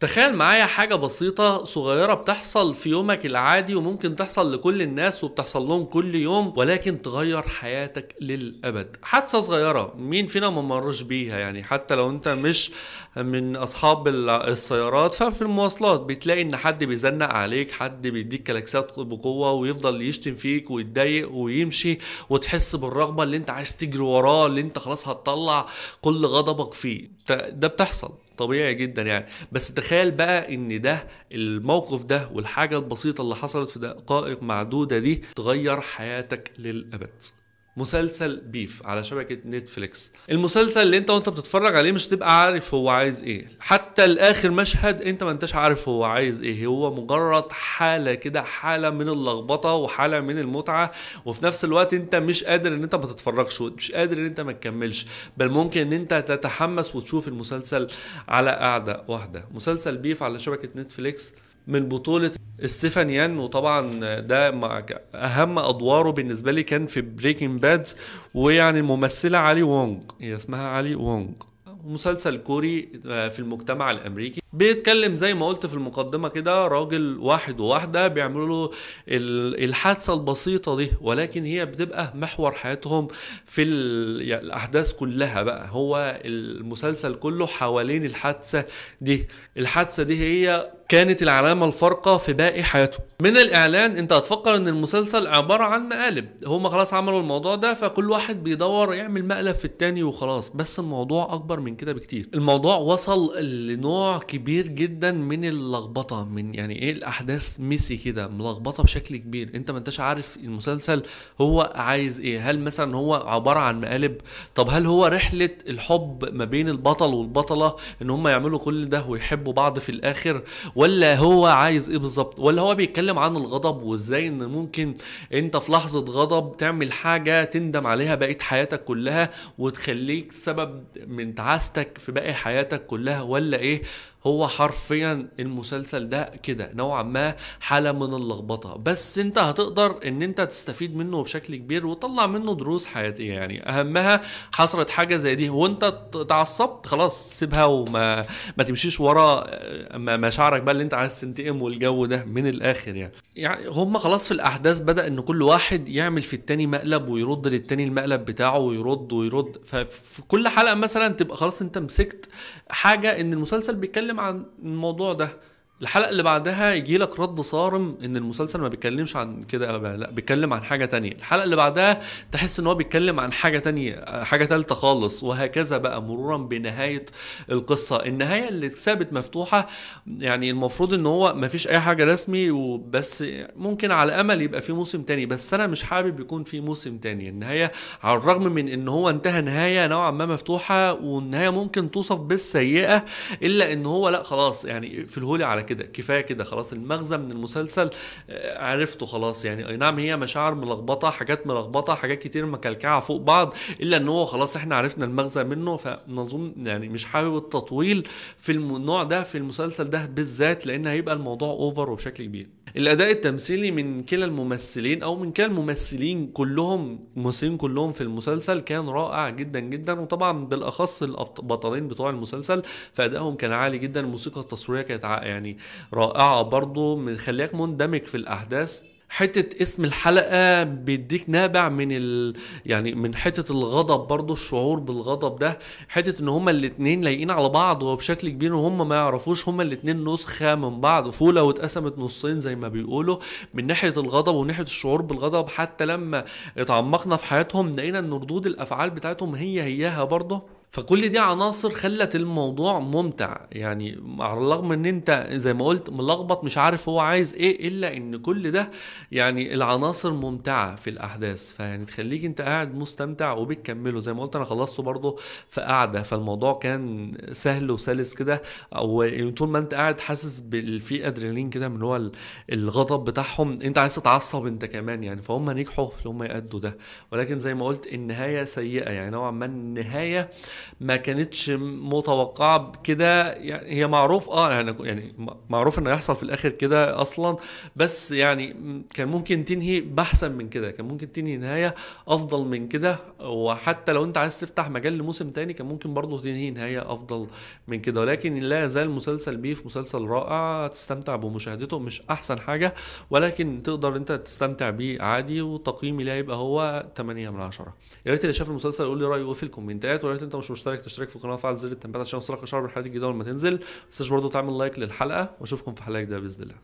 تخيل معايا حاجة بسيطة صغيرة بتحصل في يومك العادي وممكن تحصل لكل الناس وبتحصل لهم كل يوم ولكن تغير حياتك للأبد حادثة صغيرة مين فينا ما مرش بيها يعني حتى لو انت مش من أصحاب السيارات ففي المواصلات بتلاقي ان حد بيزنق عليك حد بيديك كلاكسات بقوة ويفضل يشتم فيك ويتضايق ويمشي وتحس بالرغبة اللي انت عايز تجري وراه اللي انت خلاص هتطلع كل غضبك فيه ده بتحصل طبيعي جدا يعني بس تخيل بقى ان ده الموقف ده والحاجه البسيطه اللي حصلت في دقائق معدوده دي تغير حياتك للابد مسلسل بيف على شبكه نتفليكس المسلسل اللي انت وانت بتتفرج عليه مش تبقى عارف هو عايز ايه حتى لاخر مشهد انت ما انتش عارف هو عايز ايه هو مجرد حاله كده حاله من اللخبطه وحاله من المتعه وفي نفس الوقت انت مش قادر ان انت ما تتفرجش مش قادر ان انت ما تكملش بل ممكن ان انت تتحمس وتشوف المسلسل على قاعده واحده مسلسل بيف على شبكه نتفليكس من بطولة ستيفان يان وطبعا ده مع أهم أدواره بالنسبة لي كان في بريكنج باد ويعني الممثلة علي وونج هي اسمها علي وونج مسلسل كوري آه، في المجتمع الأمريكي بيتكلم زي ما قلت في المقدمه كده راجل واحد وواحده بيعملوا له الحادثه البسيطه دي ولكن هي بتبقى محور حياتهم في يعني الاحداث كلها بقى هو المسلسل كله حوالين الحادثه دي الحادثه دي هي كانت العلامه الفارقه في باقي حياته من الاعلان انت هتفكر ان المسلسل عباره عن مقالب هما خلاص عملوا الموضوع ده فكل واحد بيدور يعمل مقلب في التاني وخلاص بس الموضوع اكبر من كده بكتير الموضوع وصل لنوع كبير كبير جدا من اللخبطه من يعني ايه الاحداث ميسي كده ملخبطه بشكل كبير انت ما انتش عارف المسلسل هو عايز ايه هل مثلا هو عباره عن مقالب طب هل هو رحله الحب ما بين البطل والبطله ان هم يعملوا كل ده ويحبوا بعض في الاخر ولا هو عايز ايه بالظبط ولا هو بيتكلم عن الغضب وازاي ان ممكن انت في لحظه غضب تعمل حاجه تندم عليها بقيه حياتك كلها وتخليك سبب من تعاستك في باقي حياتك كلها ولا ايه هو حرفيا المسلسل ده كده نوعا ما حاله من اللخبطه بس انت هتقدر ان انت تستفيد منه بشكل كبير وتطلع منه دروس حياتيه يعني اهمها حصلت حاجه زي دي وانت اتعصبت خلاص سيبها وما ما تمشيش ورا مشاعرك بقى اللي انت عايز تنتقم والجو ده من الاخر يعني يعني هم خلاص في الاحداث بدا ان كل واحد يعمل في التاني مقلب ويرد للتاني المقلب بتاعه ويرد ويرد ففي كل حلقه مثلا تبقى خلاص انت مسكت حاجه ان المسلسل بيتكلم نتكلم عن الموضوع ده الحلقه اللي بعدها يجي لك رد صارم ان المسلسل ما بيتكلمش عن كده لا بيتكلم عن حاجه تانية الحلقه اللي بعدها تحس ان هو بيتكلم عن حاجه تانية حاجه ثالثه خالص وهكذا بقى مرورا بنهايه القصه النهايه اللي ثابت مفتوحه يعني المفروض ان هو ما فيش اي حاجه رسمي وبس ممكن على امل يبقى في موسم تاني بس انا مش حابب يكون في موسم تاني النهايه على الرغم من ان هو انتهى نهايه نوعا ما مفتوحه والنهايه ممكن توصف بالسيئه الا ان هو لا خلاص يعني في الهولي على كده كفايه كده خلاص المغزى من المسلسل آه، عرفته خلاص يعني اي نعم هي مشاعر ملخبطه حاجات ملخبطه حاجات كتير مكلكعه فوق بعض الا ان هو خلاص احنا عرفنا المغزى منه فنظن يعني مش حابب التطويل في النوع ده في المسلسل ده بالذات لان هيبقى الموضوع اوفر وبشكل كبير الاداء التمثيلي من كلا الممثلين او من كلا الممثلين كلهم الممثلين كلهم في المسلسل كان رائع جدا جدا وطبعا بالاخص البطلين بتوع المسلسل فادائهم كان عالي جدا الموسيقى التصويريه كانت يعني رائعه برضو خليك مندمج في الاحداث حته اسم الحلقه بيديك نابع من ال... يعني من حته الغضب برضو الشعور بالغضب ده حته ان هما الاتنين لايقين على بعض وبشكل كبير وهم ما يعرفوش هما الاتنين نسخه من بعض فوله واتقسمت نصين زي ما بيقولوا من ناحيه الغضب وناحيه الشعور بالغضب حتى لما اتعمقنا في حياتهم لقينا ان ردود الافعال بتاعتهم هي هياها برضه فكل دي عناصر خلت الموضوع ممتع يعني على الرغم ان انت زي ما قلت ملخبط مش عارف هو عايز ايه الا ان كل ده يعني العناصر ممتعه في الاحداث فيعني تخليك انت قاعد مستمتع وبتكمله زي ما قلت انا خلصته برضه في قعده فالموضوع كان سهل وسلس كده او طول ما انت قاعد حاسس في ادرينالين كده من اللي هو الغضب بتاعهم انت عايز تتعصب انت كمان يعني فهم نجحوا في هم يأدوا ده ولكن زي ما قلت النهايه سيئه يعني نوعا ما النهايه ما كانتش متوقعه كده يعني هي معروف اه يعني, يعني معروف انه يحصل في الاخر كده اصلا بس يعني كان ممكن تنهي باحسن من كده كان ممكن تنهي نهايه افضل من كده وحتى لو انت عايز تفتح مجال لموسم تاني كان ممكن برضه تنهي نهايه افضل من كده ولكن لا يزال مسلسل بيف مسلسل رائع تستمتع بمشاهدته مش احسن حاجه ولكن تقدر انت تستمتع بيه عادي وتقييمي ليه يبقى هو 8 من 10 يا ريت اللي شاف المسلسل يقول لي رايه إيه في الكومنتات ويا ريت انت مش تنساش مشترك تشترك في القناه وفعل زر التنبيهات عشان يوصلك اشعار بالحلقات الجديده اول ما تنزل ما تنساش برضه تعمل لايك للحلقه واشوفكم في حلقه جديده باذن الله